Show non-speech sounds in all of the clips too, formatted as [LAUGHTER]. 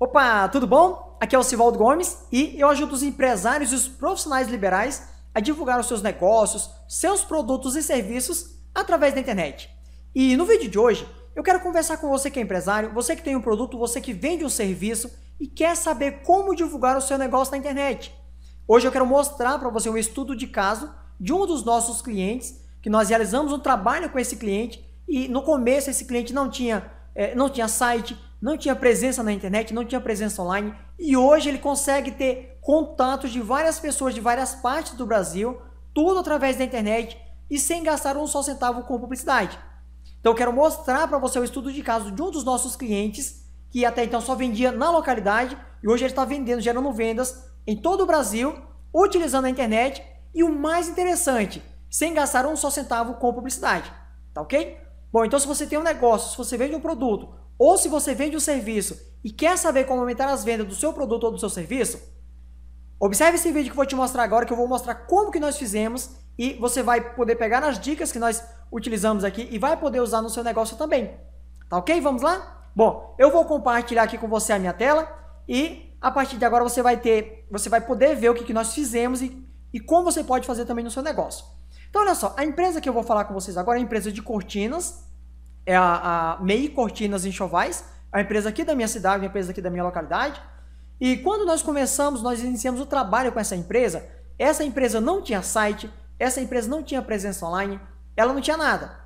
Opa, tudo bom? Aqui é o Sivaldo Gomes e eu ajudo os empresários e os profissionais liberais a divulgar os seus negócios, seus produtos e serviços através da internet. E no vídeo de hoje, eu quero conversar com você que é empresário, você que tem um produto, você que vende um serviço e quer saber como divulgar o seu negócio na internet. Hoje eu quero mostrar para você um estudo de caso de um dos nossos clientes, que nós realizamos um trabalho com esse cliente e no começo esse cliente não tinha, eh, não tinha site, não tinha presença na internet, não tinha presença online e hoje ele consegue ter contatos de várias pessoas de várias partes do Brasil, tudo através da internet e sem gastar um só centavo com publicidade. Então eu quero mostrar para você o estudo de caso de um dos nossos clientes que até então só vendia na localidade e hoje ele está vendendo, gerando vendas em todo o Brasil, utilizando a internet e o mais interessante, sem gastar um só centavo com publicidade, tá ok? Bom, então se você tem um negócio, se você vende um produto ou se você vende um serviço e quer saber como aumentar as vendas do seu produto ou do seu serviço, observe esse vídeo que eu vou te mostrar agora, que eu vou mostrar como que nós fizemos e você vai poder pegar as dicas que nós utilizamos aqui e vai poder usar no seu negócio também. Tá ok? Vamos lá? Bom, eu vou compartilhar aqui com você a minha tela e a partir de agora você vai ter, você vai poder ver o que, que nós fizemos e, e como você pode fazer também no seu negócio. Então olha só, a empresa que eu vou falar com vocês agora é a empresa de cortinas, é a, a MEI Cortinas Enxovais, a empresa aqui da minha cidade, a empresa aqui da minha localidade. E quando nós começamos, nós iniciamos o trabalho com essa empresa. Essa empresa não tinha site, essa empresa não tinha presença online, ela não tinha nada.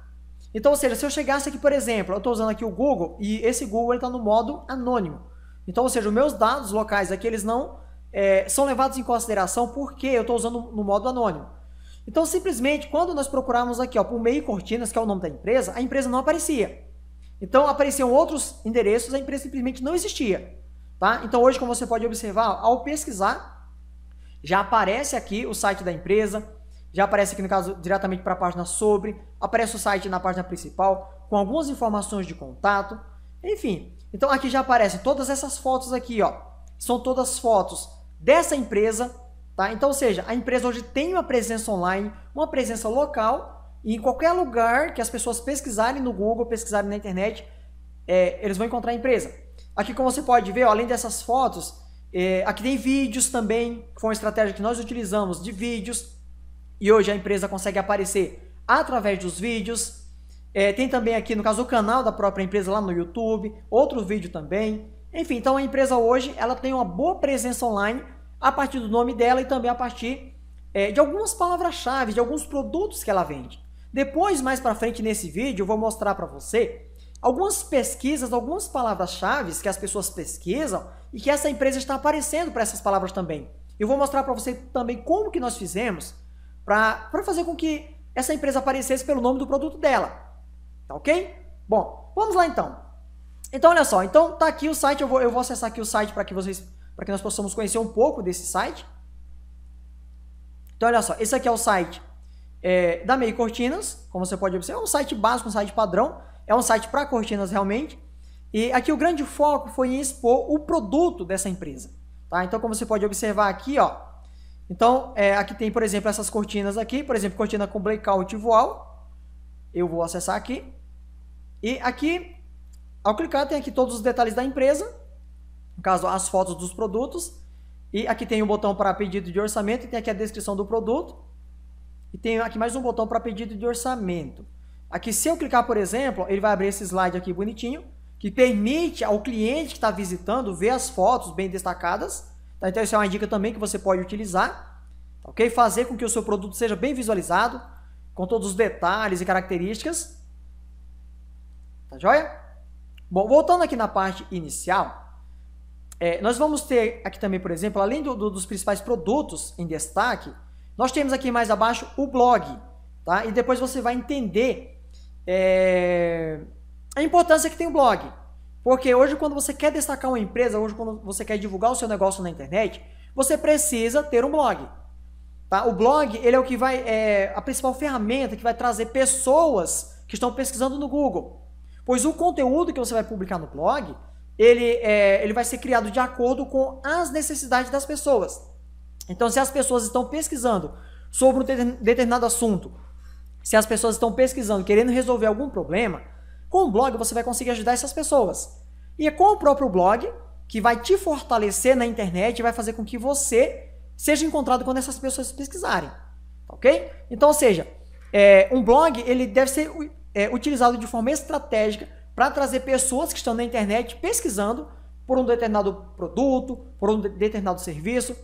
Então, ou seja, se eu chegasse aqui, por exemplo, eu estou usando aqui o Google e esse Google está no modo anônimo. Então, ou seja, os meus dados locais aqui eles não é, são levados em consideração porque eu estou usando no modo anônimo. Então, simplesmente, quando nós procuramos aqui ó, por meio Cortinas, que é o nome da empresa, a empresa não aparecia. Então, apareciam outros endereços, a empresa simplesmente não existia. Tá? Então, hoje, como você pode observar, ao pesquisar, já aparece aqui o site da empresa, já aparece aqui, no caso, diretamente para a página sobre, aparece o site na página principal, com algumas informações de contato, enfim. Então, aqui já aparecem todas essas fotos aqui, ó. São todas fotos dessa empresa Tá? Então, ou seja, a empresa hoje tem uma presença online, uma presença local, e em qualquer lugar que as pessoas pesquisarem no Google, pesquisarem na internet, é, eles vão encontrar a empresa. Aqui, como você pode ver, ó, além dessas fotos, é, aqui tem vídeos também, que foi uma estratégia que nós utilizamos de vídeos, e hoje a empresa consegue aparecer através dos vídeos. É, tem também aqui, no caso, o canal da própria empresa lá no YouTube, outro vídeo também. Enfim, então a empresa hoje ela tem uma boa presença online a partir do nome dela e também a partir é, de algumas palavras-chave, de alguns produtos que ela vende. Depois, mais para frente nesse vídeo, eu vou mostrar para você algumas pesquisas, algumas palavras-chave que as pessoas pesquisam e que essa empresa está aparecendo para essas palavras também. Eu vou mostrar para você também como que nós fizemos para fazer com que essa empresa aparecesse pelo nome do produto dela. Tá ok? Bom, vamos lá então. Então, olha só. Então, tá aqui o site. Eu vou, eu vou acessar aqui o site para que vocês para que nós possamos conhecer um pouco desse site. Então, olha só, esse aqui é o site é, da MEI Cortinas, como você pode observar, é um site básico, um site padrão, é um site para cortinas realmente. E aqui o grande foco foi em expor o produto dessa empresa. Tá? Então, como você pode observar aqui, ó. Então, é, aqui tem, por exemplo, essas cortinas aqui, por exemplo, cortina com blackout voal. Eu vou acessar aqui. E aqui, ao clicar, tem aqui todos os detalhes da empresa no caso, as fotos dos produtos. E aqui tem um botão para pedido de orçamento, e tem aqui a descrição do produto. E tem aqui mais um botão para pedido de orçamento. Aqui, se eu clicar, por exemplo, ele vai abrir esse slide aqui bonitinho, que permite ao cliente que está visitando ver as fotos bem destacadas. Tá? Então, isso é uma dica também que você pode utilizar. Tá ok? Fazer com que o seu produto seja bem visualizado, com todos os detalhes e características. Tá joia? Bom, voltando aqui na parte inicial, é, nós vamos ter aqui também, por exemplo, além do, do, dos principais produtos em destaque, nós temos aqui mais abaixo o blog, tá? E depois você vai entender é, a importância que tem o blog. Porque hoje, quando você quer destacar uma empresa, hoje, quando você quer divulgar o seu negócio na internet, você precisa ter um blog. Tá? O blog ele é o que vai é a principal ferramenta que vai trazer pessoas que estão pesquisando no Google. Pois o conteúdo que você vai publicar no blog ele, é, ele vai ser criado de acordo com as necessidades das pessoas. Então, se as pessoas estão pesquisando sobre um determinado assunto, se as pessoas estão pesquisando, querendo resolver algum problema, com o blog você vai conseguir ajudar essas pessoas. E é com o próprio blog que vai te fortalecer na internet e vai fazer com que você seja encontrado quando essas pessoas pesquisarem. Ok? Então, ou seja, é, um blog ele deve ser é, utilizado de forma estratégica para trazer pessoas que estão na internet pesquisando por um determinado produto, por um determinado serviço,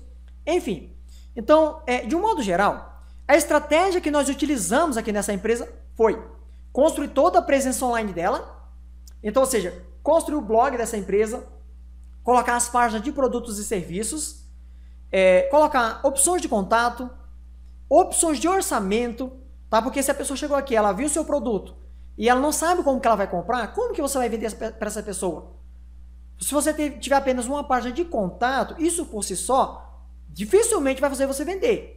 enfim. Então, é, de um modo geral, a estratégia que nós utilizamos aqui nessa empresa foi construir toda a presença online dela, então, ou seja, construir o blog dessa empresa, colocar as páginas de produtos e serviços, é, colocar opções de contato, opções de orçamento, tá? Porque se a pessoa chegou aqui, ela viu o seu produto, e ela não sabe como que ela vai comprar, como que você vai vender para essa pessoa? Se você tiver apenas uma página de contato, isso por si só dificilmente vai fazer você vender.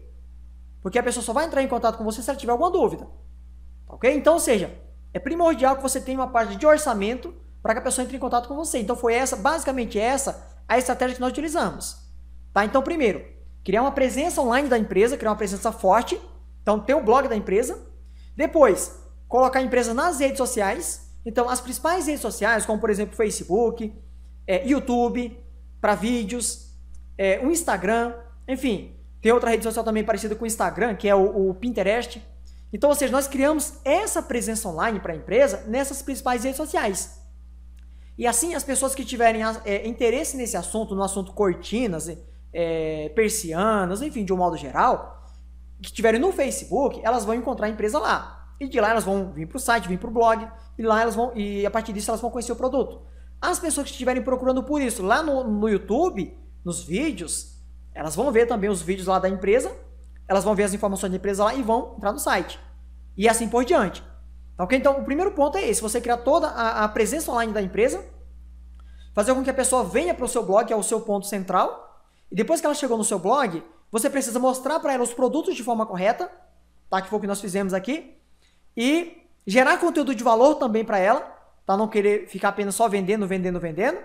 Porque a pessoa só vai entrar em contato com você se ela tiver alguma dúvida. Tá ok? Então, ou seja, é primordial que você tenha uma página de orçamento para que a pessoa entre em contato com você. Então, foi essa, basicamente essa, a estratégia que nós utilizamos. Tá? Então, primeiro, criar uma presença online da empresa, criar uma presença forte. Então, ter o blog da empresa. Depois, colocar a empresa nas redes sociais. Então, as principais redes sociais, como por exemplo Facebook, é, YouTube, para vídeos, é, o Instagram, enfim, tem outra rede social também parecida com o Instagram, que é o, o Pinterest. Então, ou seja, nós criamos essa presença online para a empresa nessas principais redes sociais. E assim, as pessoas que tiverem é, interesse nesse assunto, no assunto cortinas, é, persianas, enfim, de um modo geral, que tiverem no Facebook, elas vão encontrar a empresa lá. E de lá elas vão vir para o site, vir para o blog, e lá elas vão, e a partir disso elas vão conhecer o produto. As pessoas que estiverem procurando por isso lá no, no YouTube, nos vídeos, elas vão ver também os vídeos lá da empresa, elas vão ver as informações da empresa lá e vão entrar no site. E assim por diante. Tá ok? Então, o primeiro ponto é esse: você criar toda a, a presença online da empresa, fazer com que a pessoa venha para o seu blog, que é o seu ponto central, e depois que ela chegou no seu blog, você precisa mostrar para ela os produtos de forma correta, tá? que foi o que nós fizemos aqui e gerar conteúdo de valor também para ela, tá? Não querer ficar apenas só vendendo, vendendo, vendendo,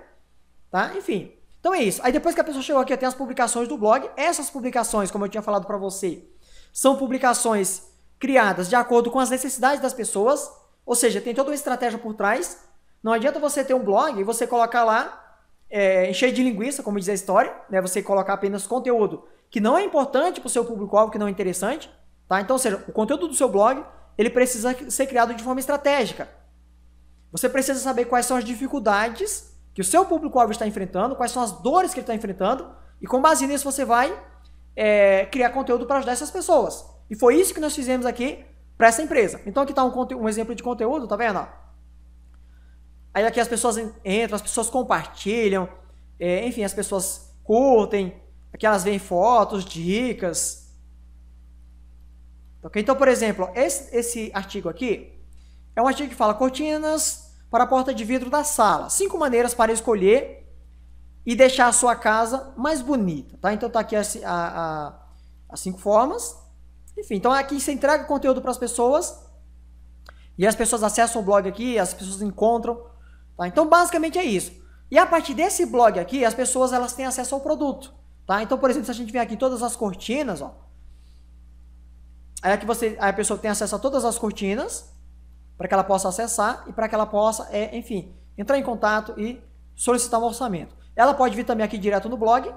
tá? Enfim. Então é isso. Aí depois que a pessoa chegou aqui, tem as publicações do blog. Essas publicações, como eu tinha falado para você, são publicações criadas de acordo com as necessidades das pessoas, ou seja, tem toda uma estratégia por trás. Não adianta você ter um blog e você colocar lá é, encher de linguiça, como diz a história, né? Você colocar apenas conteúdo que não é importante para o seu público-alvo, que não é interessante, tá? Então, ou seja, o conteúdo do seu blog ele precisa ser criado de forma estratégica. Você precisa saber quais são as dificuldades que o seu público-alvo está enfrentando, quais são as dores que ele está enfrentando, e com base nisso você vai é, criar conteúdo para ajudar essas pessoas. E foi isso que nós fizemos aqui para essa empresa. Então aqui está um, um, exemplo de conteúdo, tá vendo? Aí aqui as pessoas entram, as pessoas compartilham, é, enfim, as pessoas curtem, aqui elas veem fotos, dicas, Ok? Então, por exemplo, esse, esse artigo aqui é um artigo que fala cortinas para a porta de vidro da sala. Cinco maneiras para escolher e deixar a sua casa mais bonita. Tá? Então está aqui as, a, a, cinco formas. Enfim, então aqui você entrega conteúdo para as pessoas e as pessoas acessam o blog aqui, as pessoas encontram. Tá? Então basicamente é isso. E a partir desse blog aqui, as pessoas elas têm acesso ao produto. Tá? Então, por exemplo, se a gente vier aqui em todas as cortinas, ó, Aí é que você, aí a pessoa tem acesso a todas as cortinas, para que ela possa acessar e para que ela possa, é, enfim, entrar em contato e solicitar um orçamento. Ela pode vir também aqui direto no blog.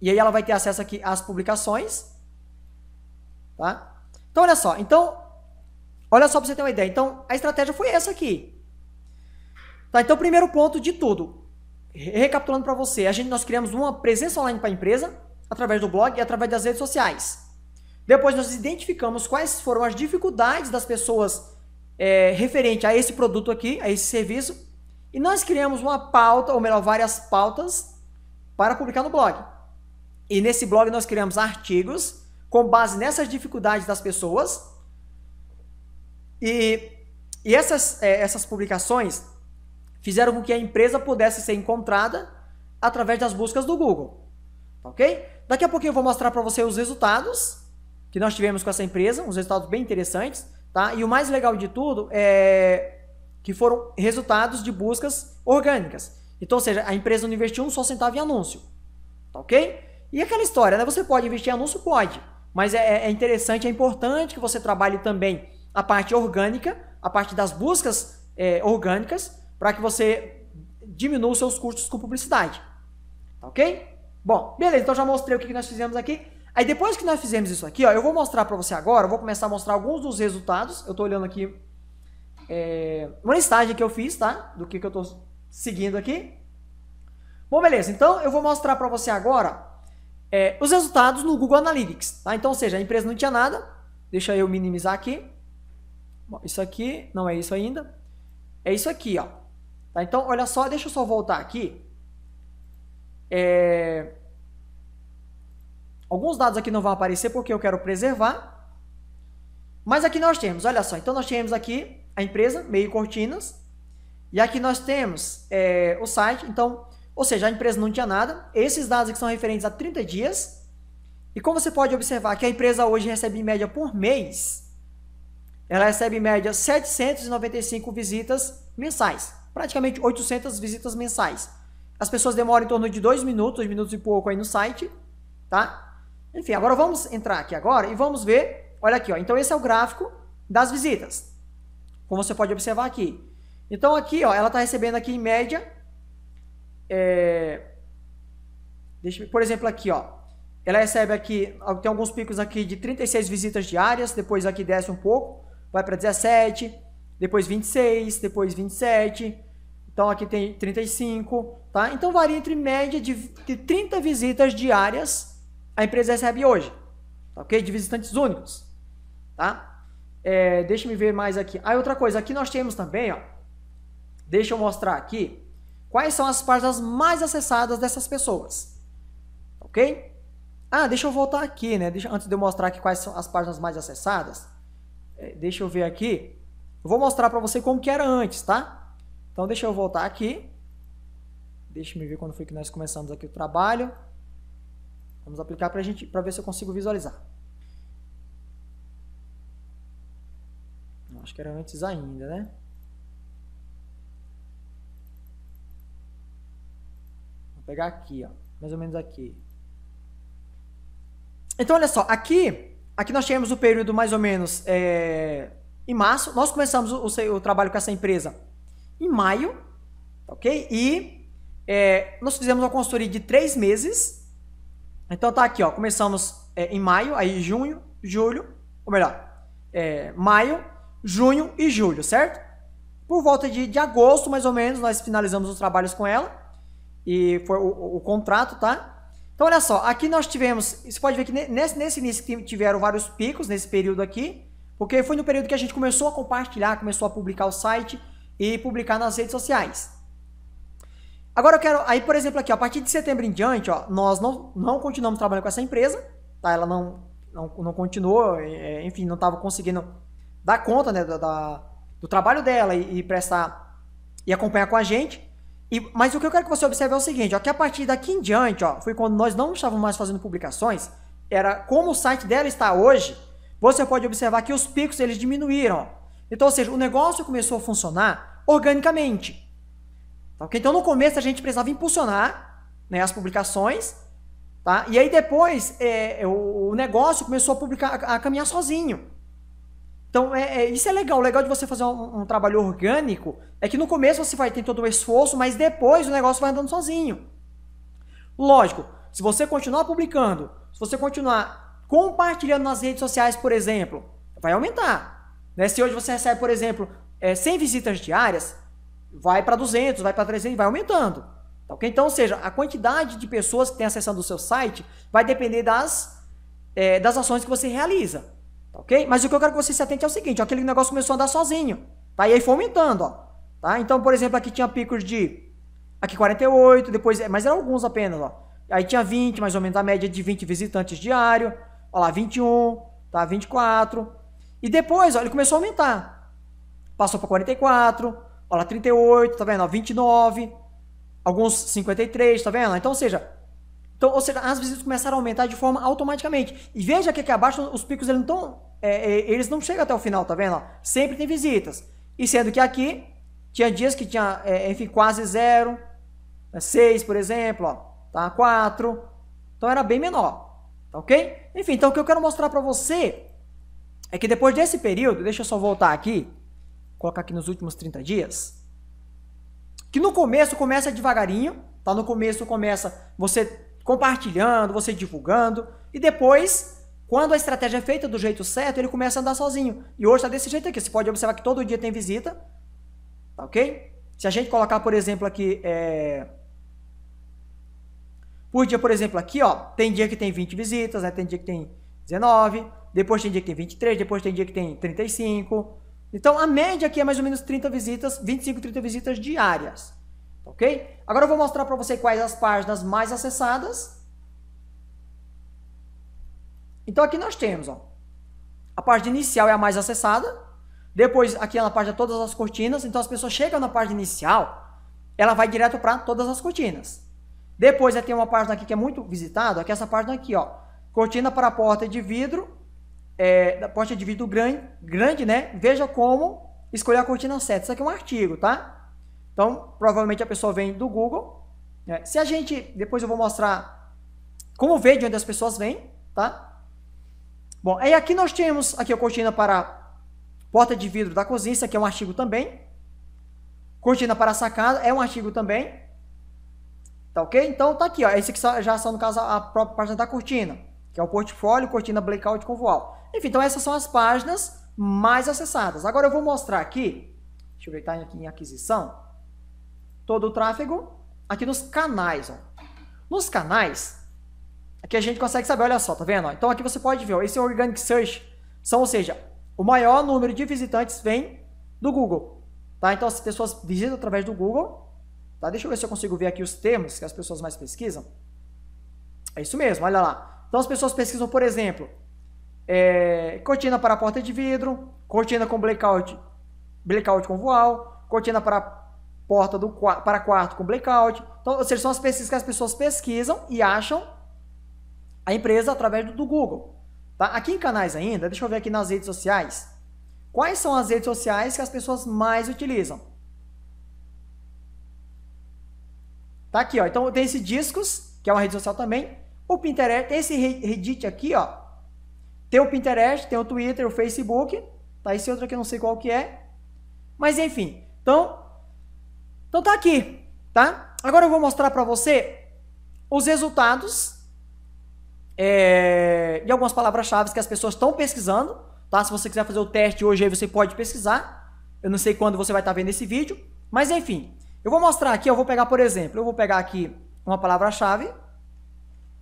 E aí ela vai ter acesso aqui às publicações. Tá? Então, olha só. Então, olha só para você ter uma ideia. Então, a estratégia foi essa aqui. Tá? Então, primeiro ponto de tudo. Recapitulando para você. A gente, nós criamos uma presença online para a empresa através do blog e através das redes sociais. Depois nós identificamos quais foram as dificuldades das pessoas é, referente a esse produto aqui, a esse serviço, e nós criamos uma pauta, ou melhor, várias pautas para publicar no blog. E nesse blog nós criamos artigos com base nessas dificuldades das pessoas. E, e essas, é, essas publicações fizeram com que a empresa pudesse ser encontrada através das buscas do Google. Tá ok? Daqui a pouquinho eu vou mostrar para você os resultados que nós tivemos com essa empresa, uns resultados bem interessantes, tá? E o mais legal de tudo é que foram resultados de buscas orgânicas. Então, ou seja, a empresa não investiu um só centavo em anúncio, tá ok? E aquela história, né? Você pode investir em anúncio? Pode. Mas é, é interessante, é importante que você trabalhe também a parte orgânica, a parte das buscas é, orgânicas, para que você diminua os seus custos com publicidade, tá ok? Bom, beleza, então já mostrei o que nós fizemos aqui. Aí depois que nós fizemos isso aqui, ó, eu vou mostrar para você agora, eu vou começar a mostrar alguns dos resultados. Eu estou olhando aqui é, uma listagem que eu fiz, tá? Do que, que eu estou seguindo aqui. Bom, beleza, então eu vou mostrar para você agora é, os resultados no Google Analytics, tá? Então, ou seja, a empresa não tinha nada, deixa eu minimizar aqui. Bom, isso aqui, não é isso ainda. É isso aqui, ó. Tá? Então, olha só, deixa eu só voltar aqui é... Alguns dados aqui não vão aparecer porque eu quero preservar. Mas aqui nós temos, olha só, então nós temos aqui a empresa, meio cortinas. E aqui nós temos é, o site, então, ou seja, a empresa não tinha nada. Esses dados aqui são referentes a 30 dias. E como você pode observar que a empresa hoje recebe em média por mês, ela recebe em média 795 visitas mensais, praticamente 800 visitas mensais. As pessoas demoram em torno de dois minutos, dois minutos e pouco aí no site, tá? Enfim, agora vamos entrar aqui agora e vamos ver. Olha aqui, ó. Então esse é o gráfico das visitas, como você pode observar aqui. Então aqui, ó, ela está recebendo aqui em média, é... Deixa, por exemplo aqui, ó, ela recebe aqui, tem alguns picos aqui de 36 visitas diárias, depois aqui desce um pouco, vai para 17, depois 26, depois 27, então aqui tem 35, tá? Então varia entre média de, 30 visitas diárias a empresa recebe hoje, tá? ok? De visitantes únicos, tá? É, deixa me ver mais aqui. Ah, outra coisa, aqui nós temos também, ó. Deixa eu mostrar aqui quais são as páginas mais acessadas dessas pessoas, tá ok? Ah, deixa eu voltar aqui, né? Deixa, antes de eu mostrar aqui quais são as páginas mais acessadas, é, deixa eu ver aqui. Eu vou mostrar para você como que era antes, Tá? Então deixa eu voltar aqui. Deixa me ver quando foi que nós começamos aqui o trabalho. Vamos aplicar para gente para ver se eu consigo visualizar. Acho que era antes ainda, né? Vou pegar aqui, ó, mais ou menos aqui. Então olha só, aqui, aqui nós tínhamos o período mais ou menos é, em março. Nós começamos o, o, o trabalho com essa empresa em maio, ok? E é, nós fizemos uma consultoria de três meses. Então tá aqui, ó. Começamos é, em maio, aí junho, julho, ou melhor, é, maio, junho e julho, certo? Por volta de, de agosto, mais ou menos, nós finalizamos os trabalhos com ela. E foi o, o, o contrato, tá? Então olha só, aqui nós tivemos. Você pode ver que nesse, nesse início que tiveram vários picos nesse período aqui. Porque foi no período que a gente começou a compartilhar, começou a publicar o site e publicar nas redes sociais. Agora eu quero, aí por exemplo aqui, ó, a partir de setembro em diante, ó, nós não, não continuamos trabalhando com essa empresa, tá? Ela não, não, não continuou, é, enfim, não estava conseguindo dar conta, né, do, da, do trabalho dela e, e, prestar e acompanhar com a gente. E, mas o que eu quero que você observe é o seguinte, ó, que a partir daqui em diante, ó, foi quando nós não estávamos mais fazendo publicações, era como o site dela está hoje, você pode observar que os picos eles diminuíram, ó. Então, ou seja, o negócio começou a funcionar organicamente. Tá? Então, no começo, a gente precisava impulsionar né, as publicações, tá? e aí depois é, é o negócio começou a, publicar, a, a caminhar sozinho. Então, é, é, isso é legal. O legal de você fazer um, um, trabalho orgânico é que no começo você vai ter todo o esforço, mas depois o negócio vai andando sozinho. Lógico, se você continuar publicando, se você continuar compartilhando nas redes sociais, por exemplo, vai aumentar. Né? Se hoje você recebe, por exemplo, é, 100 visitas diárias, vai para 200, vai para 300, vai aumentando. Tá Então, ou seja, a quantidade de pessoas que tem acessando o seu site vai depender das, é, das ações que você realiza. Tá Mas o que eu quero que você se atente é o seguinte, ó, aquele negócio começou a andar sozinho. Tá? E aí foi aumentando. Ó, tá? Então, por exemplo, aqui tinha picos de... Aqui 48, depois... É, mas eram alguns apenas. Ó. Aí tinha 20, mais ou menos a média de 20 visitantes diário. Olha lá, 21, tá? 24... E depois, ó, ele começou a aumentar. Passou para 44, olha lá, 38, tá vendo? Ó, 29, alguns 53, tá vendo? Então, ou seja, então, ou seja, as visitas começaram a aumentar de forma automaticamente. E veja que aqui abaixo os picos eles não, tão, é, é eles não chegam até o final, tá vendo? Ó, sempre tem visitas. E sendo que aqui tinha dias que tinha, é, enfim, quase zero, né, seis, por exemplo, ó, tá? Quatro. Então era bem menor, tá ok? Enfim, então o que eu quero mostrar para você é que depois desse período, deixa eu só voltar aqui, colocar aqui nos últimos 30 dias, que no começo começa devagarinho, tá? No começo começa você compartilhando, você divulgando, e depois, quando a estratégia é feita do jeito certo, ele começa a andar sozinho. E hoje tá desse jeito aqui, você pode observar que todo dia tem visita, tá ok? Se a gente colocar, por exemplo, aqui, é... por dia, por exemplo, aqui, ó, tem dia que tem 20 visitas, né? tem dia que tem 19, depois tem dia que tem 23, depois tem dia que tem 35. Então a média aqui é mais ou menos 30 visitas, 25, 30 visitas diárias. Tá ok? Agora eu vou mostrar para você quais as páginas mais acessadas. Então aqui nós temos, ó. A página inicial é a mais acessada. Depois aqui é na página todas as cortinas. Então as pessoas chegam na página inicial, ela vai direto para todas as cortinas. Depois tem uma página aqui que é muito visitada, que é essa página aqui, ó. Cortina para porta de vidro é, da porta de vidro grande, grande, né? Veja como escolher a cortina certa. Isso aqui é um artigo, tá? Então, provavelmente a pessoa vem do Google. Né? Se a gente, depois eu vou mostrar como ver de onde as pessoas vêm, tá? Bom, aí aqui nós temos aqui a cortina para porta de vidro da cozinha. Isso aqui é um artigo também. Cortina para a sacada é um artigo também. Tá ok? Então tá aqui, ó. Esse aqui já são, no caso, a própria página da cortina, que é o portfólio, cortina blackout com voal. Enfim, então essas são as páginas mais acessadas. Agora eu vou mostrar aqui, deixa eu ver, aqui tá em aquisição, todo o tráfego aqui nos canais. Ó. Nos canais, aqui a gente consegue saber, olha só, tá vendo? Então aqui você pode ver, ó, esse Organic Search, são, ou seja, o maior número de visitantes vem do Google. Tá? Então as pessoas visitam através do Google. Tá? Deixa eu ver se eu consigo ver aqui os termos que as pessoas mais pesquisam. É isso mesmo, olha lá. Então as pessoas pesquisam, por exemplo, é, cortina para porta de vidro, cortina com blackout, blackout com voal, cortina para porta do para quarto com blackout. Então, ou seja, são as pesquisas que as pessoas pesquisam e acham a empresa através do, do Google. Tá? Aqui em canais ainda, deixa eu ver aqui nas redes sociais. Quais são as redes sociais que as pessoas mais utilizam? Tá aqui, ó. Então tem esse Discos, que é uma rede social também. O Pinterest, tem esse Reddit aqui, ó. Tem o Pinterest, tem o Twitter, o Facebook, tá esse outro aqui eu não sei qual que é. Mas enfim, então, então tá aqui, tá? Agora eu vou mostrar para você os resultados é, e algumas palavras-chave que as pessoas estão pesquisando, tá? Se você quiser fazer o teste hoje aí você pode pesquisar. Eu não sei quando você vai estar tá vendo esse vídeo, mas enfim, eu vou mostrar aqui, eu vou pegar, por exemplo, eu vou pegar aqui uma palavra-chave,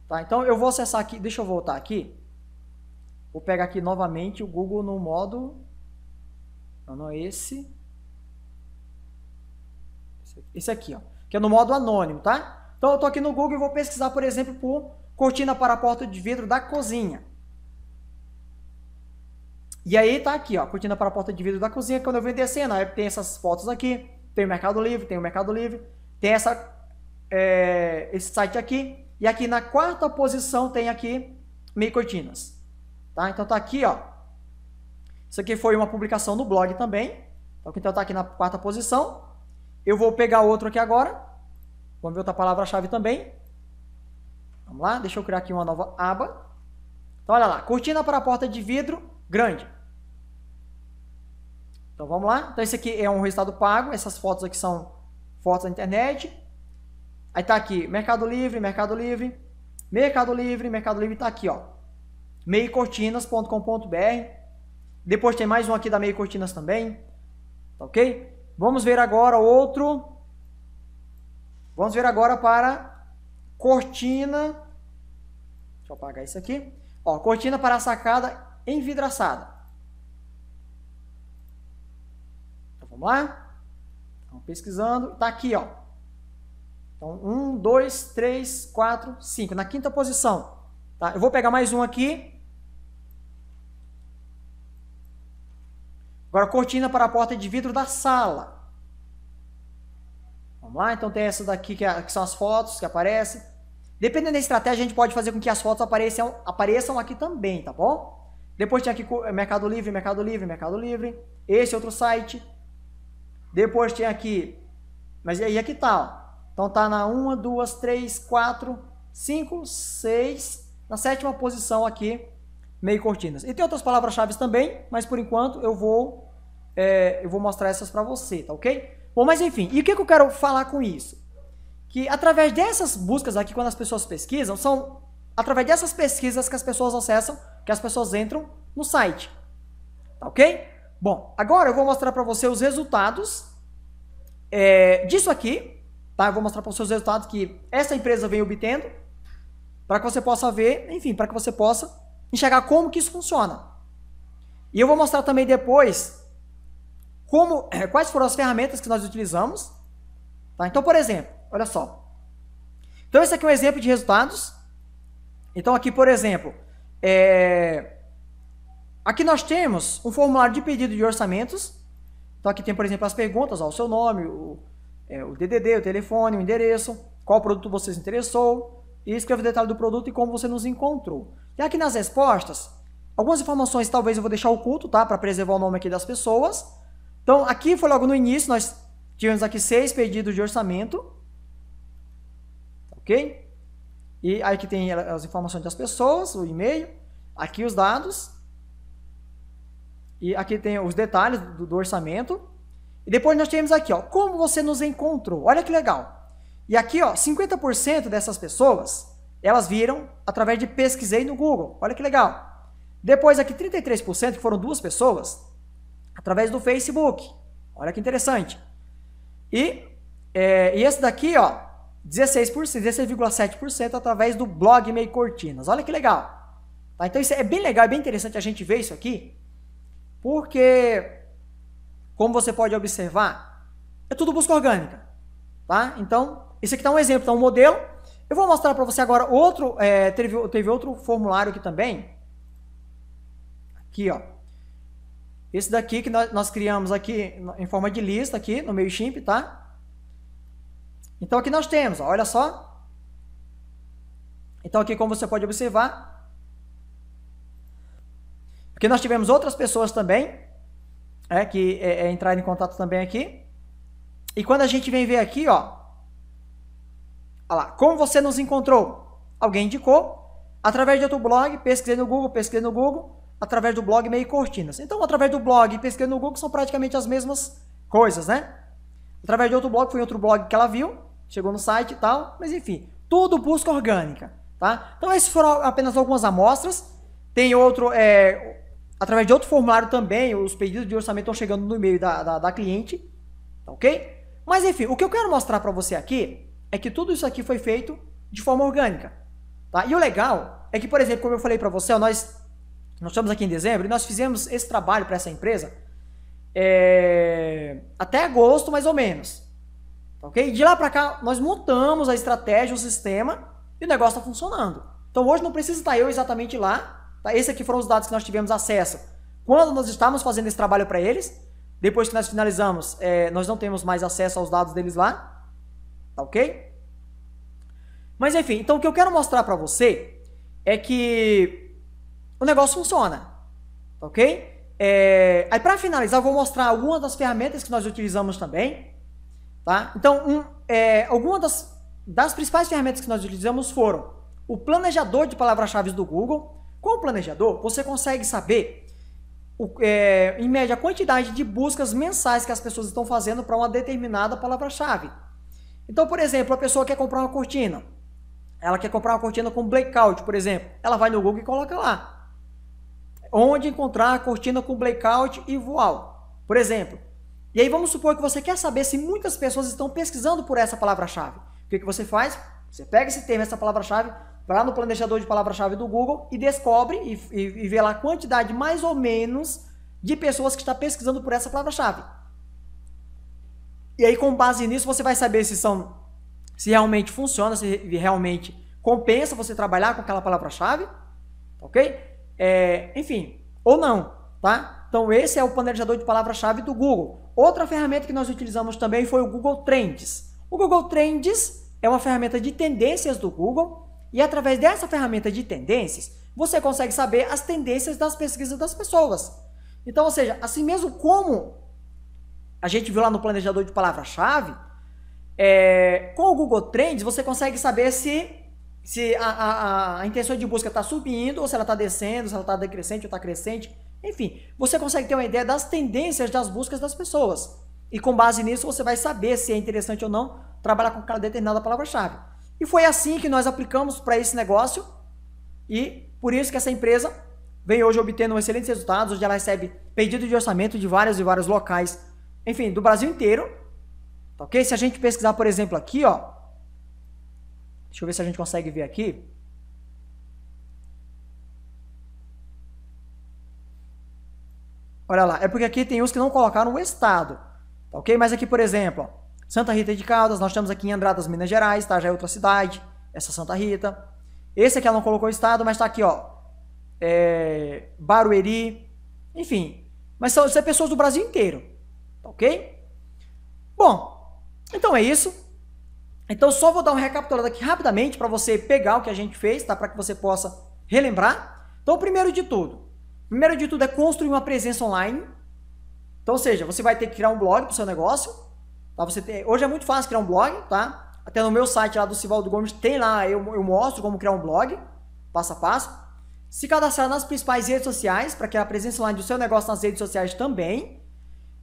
tá? Então eu vou acessar aqui, deixa eu voltar aqui. Vou pegar aqui novamente o Google no modo. Não, não é esse. Esse aqui, ó. Que é no modo anônimo, tá? Então eu tô aqui no Google e vou pesquisar, por exemplo, por cortina para porta de vidro da cozinha. E aí tá aqui, ó, cortina para porta de vidro da cozinha, quando eu venho descendo, aí tem essas fotos aqui, tem o Mercado Livre, tem o Mercado Livre, tem essa, é, esse site aqui, e aqui na quarta posição tem aqui meio cortinas. Tá? Então tá aqui, ó. Isso aqui foi uma publicação no blog também. Então, então tá aqui na quarta posição. Eu vou pegar outro aqui agora. Vamos ver outra palavra-chave também. Vamos lá, deixa eu criar aqui uma nova aba. Então olha lá, cortina para a porta de vidro grande. Então vamos lá. Então esse aqui é um resultado pago. Essas fotos aqui são fotos da internet. Aí tá aqui, Mercado Livre, Mercado Livre, Mercado Livre, Mercado Livre tá aqui, ó meicortinas.com.br. Depois tem mais um aqui da Meio Cortinas também. Tá ok? Vamos ver agora outro. Vamos ver agora para cortina. Deixa eu apagar isso aqui. Ó, cortina para a sacada envidraçada. Então vamos lá. Estamos pesquisando. Tá aqui, ó. Então, um, dois, três, quatro, cinco. Na quinta posição. Tá? Eu vou pegar mais um aqui. Agora, cortina para a porta de vidro da sala. Vamos lá, então tem essa daqui que, é, que são as fotos que aparecem. Dependendo da estratégia, a gente pode fazer com que as fotos apareçam, apareçam aqui também, tá bom? Depois tinha aqui Mercado Livre, Mercado Livre, Mercado Livre. Esse é outro site. Depois tinha aqui... Mas aí aqui é tá, ó. Então tá na 1, 2, 3, 4, 5, 6... Na sétima posição aqui meio cortinas. E tem outras palavras-chave também, mas por enquanto eu vou, é, eu vou mostrar essas para você, tá ok? Bom, mas enfim, e o que, que eu quero falar com isso? Que através dessas buscas aqui, quando as pessoas pesquisam, são através dessas pesquisas que as pessoas acessam, que as pessoas entram no site, tá ok? Bom, agora eu vou mostrar para você os resultados é, disso aqui, tá? Eu vou mostrar para você os resultados que essa empresa vem obtendo, para que você possa ver, enfim, para que você possa enxergar como que isso funciona. E eu vou mostrar também depois como, [CLEARS THROAT] quais foram as ferramentas que nós utilizamos. Tá? Então, por exemplo, olha só. Então, esse aqui é um exemplo de resultados. Então, aqui, por exemplo, é... aqui nós temos um formulário de pedido de orçamentos. Então, aqui tem, por exemplo, as perguntas, ó, o seu nome, o, é, o DDD, o telefone, o endereço, qual produto você se interessou, e escreve o detalhe do produto e como você nos encontrou. E aqui nas respostas, algumas informações talvez eu vou deixar oculto, tá? Para preservar o nome aqui das pessoas. Então, aqui foi logo no início, nós tivemos aqui seis pedidos de orçamento. Ok? E aí que tem as informações das pessoas, o e-mail, aqui os dados. E aqui tem os detalhes do, do orçamento. E depois nós temos aqui, ó, como você nos encontrou. Olha que legal. E aqui, ó, 50% dessas pessoas elas viram através de pesquisei no Google. Olha que legal. Depois aqui 33%, que foram duas pessoas, através do Facebook. Olha que interessante. E, é, e esse daqui, ó, 16%, 16,7% através do blog Meio Cortinas. Olha que legal. Tá? Então isso é bem legal, é bem interessante a gente ver isso aqui, porque como você pode observar, é tudo busca orgânica, tá? Então, isso aqui tá um exemplo, tá um modelo eu vou mostrar para você agora outro, é, teve, teve outro formulário aqui também. Aqui, ó. Esse daqui que nós, nós criamos aqui em forma de lista aqui no MailChimp, tá? Então aqui nós temos, ó, olha só. Então aqui como você pode observar, porque nós tivemos outras pessoas também, é, que é, é, entraram em contato também aqui. E quando a gente vem ver aqui, ó, Olha lá. Como você nos encontrou? Alguém indicou. Através de outro blog, pesquisei no Google, pesquisei no Google. Através do blog, meio cortinas. Então, através do blog e pesquisei no Google são praticamente as mesmas coisas, né? Através de outro blog, foi outro blog que ela viu. Chegou no site e tal. Mas, enfim. Tudo busca orgânica, tá? Então, essas foram apenas algumas amostras. Tem outro... É, através de outro formulário também, os pedidos de orçamento estão chegando no e-mail da, da, da cliente, tá ok? Mas enfim, o que eu quero mostrar para você aqui é que tudo isso aqui foi feito de forma orgânica. Tá? E o legal é que, por exemplo, como eu falei para você, nós, nós estamos aqui em dezembro e nós fizemos esse trabalho para essa empresa é, até agosto, mais ou menos. Tá ok? De lá para cá, nós montamos a estratégia, o sistema e o negócio está funcionando. Então hoje não precisa estar eu exatamente lá. Tá? Esses aqui foram os dados que nós tivemos acesso quando nós estávamos fazendo esse trabalho para eles. Depois que nós finalizamos, é, nós não temos mais acesso aos dados deles lá. Tá ok? Mas enfim, então o que eu quero mostrar para você é que o negócio funciona. Tá ok? É... Aí para finalizar, eu vou mostrar algumas das ferramentas que nós utilizamos também. Tá? Então, um, é, algumas das, das principais ferramentas que nós utilizamos foram o planejador de palavras-chave do Google. Com o planejador, você consegue saber, o, é, em média, a quantidade de buscas mensais que as pessoas estão fazendo para uma determinada palavra-chave. Então, por exemplo, a pessoa quer comprar uma cortina. Ela quer comprar uma cortina com blackout, por exemplo. Ela vai no Google e coloca lá. Onde encontrar a cortina com blackout e voal, por exemplo. E aí vamos supor que você quer saber se muitas pessoas estão pesquisando por essa palavra-chave. O que, que você faz? Você pega esse termo, essa palavra-chave, vai lá no planejador de palavra-chave do Google e descobre e, e, e vê lá a quantidade mais ou menos de pessoas que está pesquisando por essa palavra-chave. E aí, com base nisso, você vai saber se são se realmente funciona, se realmente compensa você trabalhar com aquela palavra-chave, ok? É, enfim, ou não, tá? Então esse é o planejador de palavra-chave do Google. Outra ferramenta que nós utilizamos também foi o Google Trends. O Google Trends é uma ferramenta de tendências do Google e através dessa ferramenta de tendências você consegue saber as tendências das pesquisas das pessoas. Então, ou seja, assim mesmo como a gente viu lá no planejador de palavra-chave, é, com o Google Trends você consegue saber se, se a, a, a intenção de busca está subindo, ou se ela está descendo, se ela está decrescente ou está crescente. Enfim, você consegue ter uma ideia das tendências das buscas das pessoas. E com base nisso você vai saber se é interessante ou não trabalhar com aquela determinada palavra-chave. E foi assim que nós aplicamos para esse negócio e por isso que essa empresa vem hoje obtendo excelentes resultados, onde ela recebe pedido de orçamento de vários e vários locais enfim, do Brasil inteiro. Tá ok? Se a gente pesquisar, por exemplo, aqui, ó. Deixa eu ver se a gente consegue ver aqui. Olha lá, é porque aqui tem uns que não colocaram o estado, tá ok? Mas aqui, por exemplo, ó, Santa Rita de Caldas, nós estamos aqui em Andradas, Minas Gerais, tá? Já é outra cidade, essa Santa Rita. Esse aqui ela não colocou o estado, mas está aqui, ó, é, Barueri, enfim. Mas são, são pessoas do Brasil inteiro, ok? Bom, então é isso. Então só vou dar um recapitulado aqui rapidamente para você pegar o que a gente fez, tá? Para que você possa relembrar. Então, primeiro de tudo, primeiro de tudo é construir uma presença online. Então, ou seja, você vai ter que criar um blog para o seu negócio. Tá? Você tem... Hoje é muito fácil criar um blog, tá? Até no meu site lá do Sivaldo Gomes tem lá, eu, eu mostro como criar um blog, passo a passo. Se cadastrar nas principais redes sociais, para criar a presença online do seu negócio nas redes sociais também.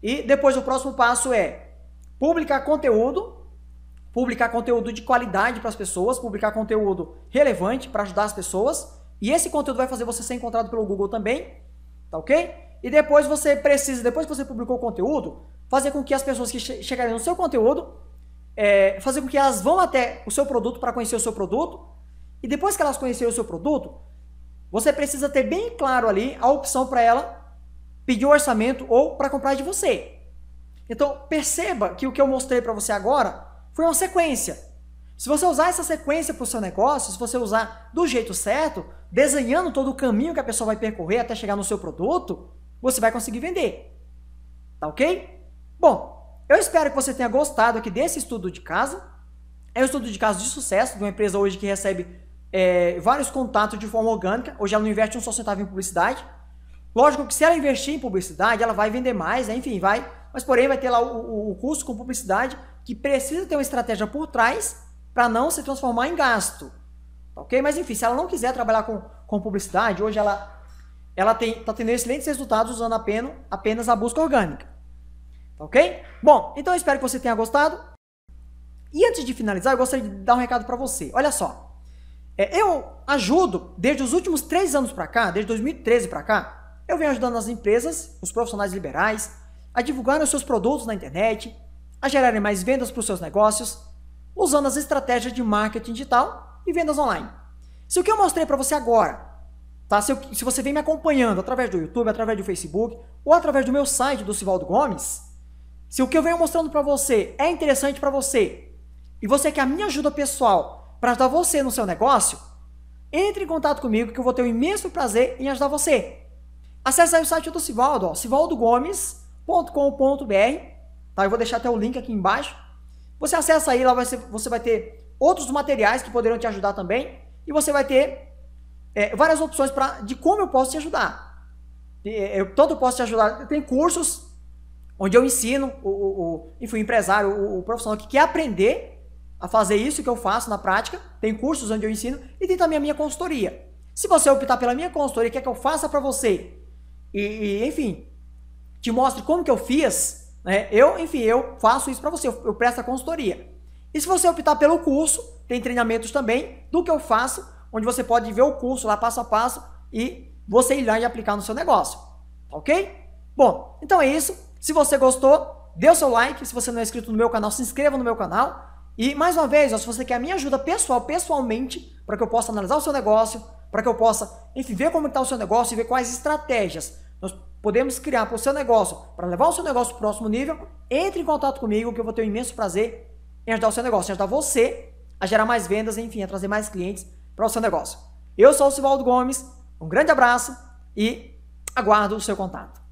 E depois o próximo passo é publicar conteúdo, publicar conteúdo de qualidade para as pessoas, publicar conteúdo relevante para ajudar as pessoas. E esse conteúdo vai fazer você ser encontrado pelo Google também, tá ok? E depois você precisa, depois que você publicou o conteúdo, fazer com que as pessoas que che chegarem no seu conteúdo, é, fazer com que elas vão até o seu produto para conhecer o seu produto. E depois que elas conhecerem o seu produto, você precisa ter bem claro ali a opção para ela pedir o um orçamento ou para comprar de você. Então, perceba que o que eu mostrei para você agora foi uma sequência. Se você usar essa sequência para o seu negócio, se você usar do jeito certo, desenhando todo o caminho que a pessoa vai percorrer até chegar no seu produto, você vai conseguir vender. Tá ok? Bom, eu espero que você tenha gostado aqui desse estudo de caso. É um estudo de caso de sucesso de uma empresa hoje que recebe é, vários contatos de forma orgânica. Hoje ela não investe um só centavo em publicidade Lógico que se ela investir em publicidade, ela vai vender mais, né? enfim, vai. Mas porém vai ter lá o, o, custo com publicidade que precisa ter uma estratégia por trás para não se transformar em gasto. Tá ok? Mas enfim, se ela não quiser trabalhar com, com publicidade, hoje ela ela está tendo excelentes resultados usando apenas, apenas a busca orgânica. Tá ok? Bom, então eu espero que você tenha gostado. E antes de finalizar, eu gostaria de dar um recado para você. Olha só. É, eu ajudo, desde os últimos três anos para cá, desde 2013 para cá, eu venho ajudando as empresas, os profissionais liberais, a divulgar os seus produtos na internet, a gerarem mais vendas para os seus negócios, usando as estratégias de marketing digital e vendas online. Se o que eu mostrei para você agora, tá? Se, eu, se, você vem me acompanhando através do YouTube, através do Facebook ou através do meu site do Sivaldo Gomes, se o que eu venho mostrando para você é interessante para você e você quer a minha ajuda pessoal para ajudar você no seu negócio, entre em contato comigo que eu vou ter o um imenso prazer em ajudar você. Acesse aí o site do Sivaldo, sivaldogomes.com.br, tá? Eu vou deixar até o link aqui embaixo. Você acessa aí, lá vai ser, você vai ter outros materiais que poderão te ajudar também e você vai ter é, várias opções pra, de como eu posso te ajudar. É, eu tanto posso te ajudar, tem cursos onde eu ensino o, o, o enfim, o empresário, o, o, profissional que quer aprender a fazer isso que eu faço na prática. Tem cursos onde eu ensino e tem também a minha consultoria. Se você optar pela minha consultoria, quer que eu faça para você e, e enfim, te mostro como que eu fiz, né? Eu, enfim, eu faço isso para você, eu, eu presto a consultoria. E se você optar pelo curso, tem treinamentos também do que eu faço, onde você pode ver o curso lá passo a passo e você ir lá e aplicar no seu negócio. Ok? Bom, então é isso. Se você gostou, dê o seu like. Se você não é inscrito no meu canal, se inscreva no meu canal. E mais uma vez, ó, se você quer a minha ajuda pessoal, pessoalmente, para que eu possa analisar o seu negócio, para que eu possa, enfim, ver como é está o seu negócio e ver quais estratégias nós podemos criar para o seu negócio, para levar o seu negócio para o próximo nível. Entre em contato comigo, que eu vou ter um imenso prazer em ajudar o seu negócio, em ajudar você a gerar mais vendas, enfim, a trazer mais clientes para o seu negócio. Eu sou o Sivaldo Gomes, um grande abraço e aguardo o seu contato.